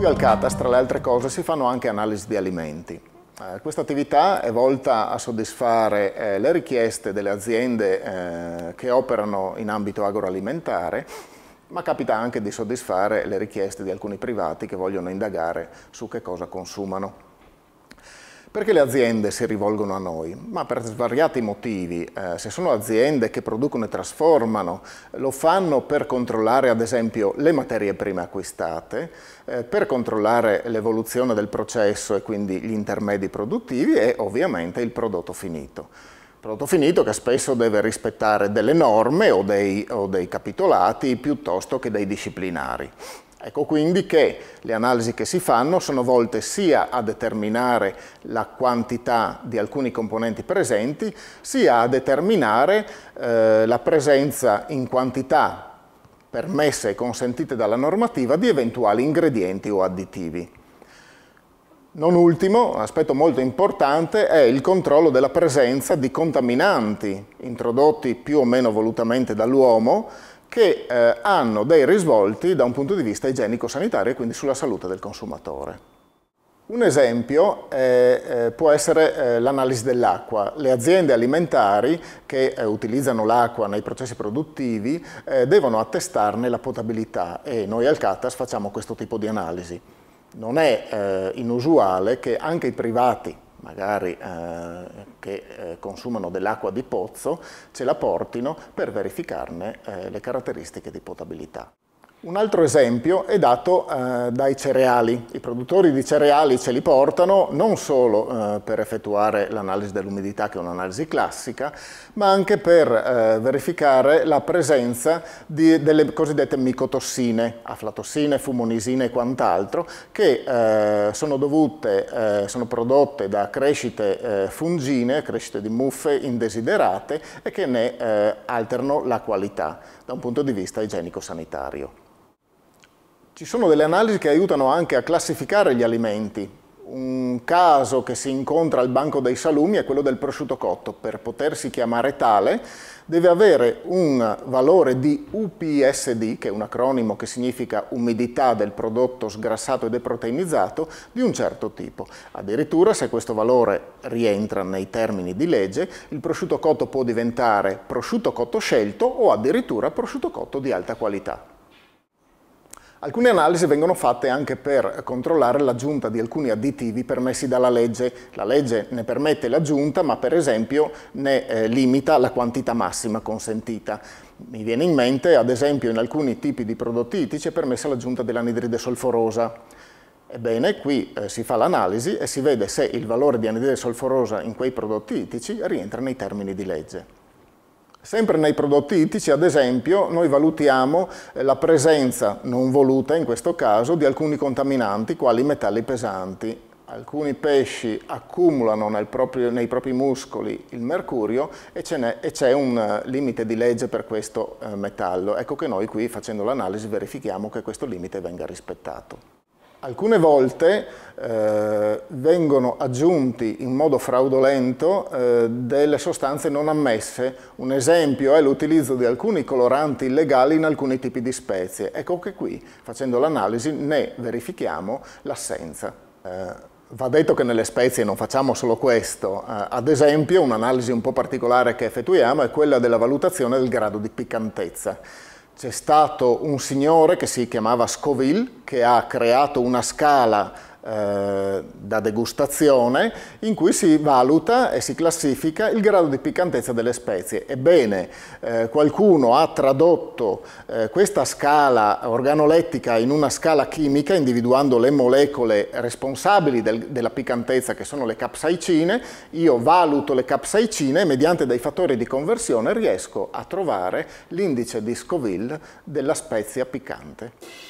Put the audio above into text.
qui al Catas, tra le altre cose, si fanno anche analisi di alimenti. Eh, questa attività è volta a soddisfare eh, le richieste delle aziende eh, che operano in ambito agroalimentare, ma capita anche di soddisfare le richieste di alcuni privati che vogliono indagare su che cosa consumano. Perché le aziende si rivolgono a noi? Ma per svariati motivi. Eh, se sono aziende che producono e trasformano, lo fanno per controllare ad esempio le materie prime acquistate, eh, per controllare l'evoluzione del processo e quindi gli intermedi produttivi e ovviamente il prodotto finito. Prodotto finito che spesso deve rispettare delle norme o dei, o dei capitolati piuttosto che dei disciplinari. Ecco quindi che le analisi che si fanno sono volte sia a determinare la quantità di alcuni componenti presenti, sia a determinare eh, la presenza in quantità permesse e consentite dalla normativa di eventuali ingredienti o additivi. Non ultimo, un aspetto molto importante è il controllo della presenza di contaminanti introdotti più o meno volutamente dall'uomo che eh, hanno dei risvolti da un punto di vista igienico-sanitario e quindi sulla salute del consumatore. Un esempio eh, eh può essere eh, l'analisi dell'acqua. Le aziende alimentari che eh, utilizzano l'acqua nei processi produttivi devono attestarne la potabilità e noi al CATAS facciamo questo tipo di analisi. Non è inusuale che anche i privati magari eh, che eh, consumano dell'acqua di pozzo, ce la portino per verificarne eh, le caratteristiche di potabilità. Un altro esempio è dato eh, dai cereali. I produttori di cereali ce li portano non solo eh, per effettuare l'analisi dell'umidità, che è un'analisi classica, ma anche per eh, verificare la presenza di, delle cosiddette micotossine, aflatossine, fumonisine e quant'altro, che eh, sono dovute, eh, sono prodotte da crescite eh, fungine, crescite di muffe indesiderate e che ne alterano la qualità da un punto di vista igienico-sanitario. Ci sono delle analisi che aiutano anche a classificare gli alimenti. Un caso che si incontra al banco dei salumi è quello del prosciutto cotto. Per potersi chiamare tale deve avere un valore di UPSD, che è un acronimo che significa umidità del prodotto sgrassato e deproteinizzato, di un certo tipo. Addirittura se questo valore rientra nei termini di legge, il prosciutto cotto può diventare prosciutto cotto scelto o addirittura prosciutto cotto di alta qualità. Alcune analisi vengono fatte anche per controllare l'aggiunta di alcuni additivi permessi dalla legge. La legge ne permette l'aggiunta, ma per esempio ne eh, limita la quantità massima consentita. Mi viene in mente, ad esempio, in alcuni tipi di prodotti itici è permessa l'aggiunta dell'anidride solforosa. Ebbene, qui eh, si fa l'analisi e si vede se il valore di anidride solforosa in quei prodotti itici rientra nei termini di legge. Sempre nei prodotti ittici, ad esempio, noi valutiamo eh, la presenza, non voluta in questo caso, di alcuni contaminanti, quali metalli pesanti. Alcuni pesci accumulano proprio, nei propri muscoli il mercurio e c'è un eh, limite di legge per questo eh, metallo. Ecco che noi qui, facendo l'analisi, verifichiamo che questo limite venga rispettato. Alcune volte eh, vengono aggiunti in modo fraudolento eh, delle sostanze non ammesse. Un esempio è l'utilizzo di alcuni coloranti illegali in alcuni tipi di spezie. Ecco che qui, facendo l'analisi, ne verifichiamo l'assenza. Eh, Va detto che nelle spezie non facciamo solo questo, eh, ad esempio un'analisi un po' particolare che effettuiamo è quella della valutazione del grado di piccantezza. C'è stato un signore che si chiamava Scoville che ha creato una scala eh, da degustazione in cui si valuta e si classifica il grado di piccantezza delle spezie. Ebbene, eh, qualcuno ha tradotto eh, questa scala organolettica in una scala chimica individuando le molecole responsabili del, della piccantezza che sono le capsaicine, io valuto le capsaicine e mediante dei fattori di conversione riesco a trovare l'indice di Scoville della spezia piccante.